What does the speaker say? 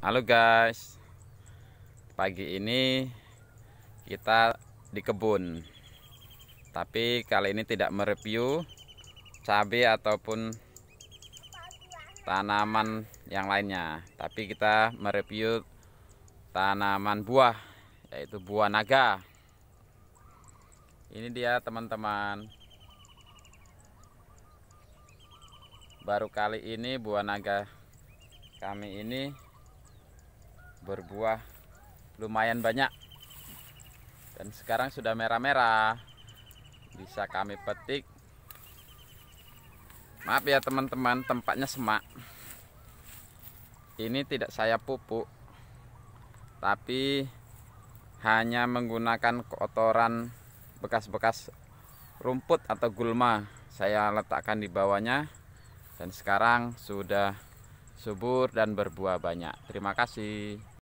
Halo guys Pagi ini Kita di kebun Tapi kali ini tidak mereview Cabai ataupun Tanaman yang lainnya Tapi kita mereview Tanaman buah Yaitu buah naga Ini dia teman-teman Baru kali ini buah naga Kami ini berbuah lumayan banyak dan sekarang sudah merah-merah bisa kami petik maaf ya teman-teman tempatnya semak ini tidak saya pupuk tapi hanya menggunakan kotoran bekas-bekas rumput atau gulma saya letakkan di bawahnya dan sekarang sudah subur dan berbuah banyak. Terima kasih.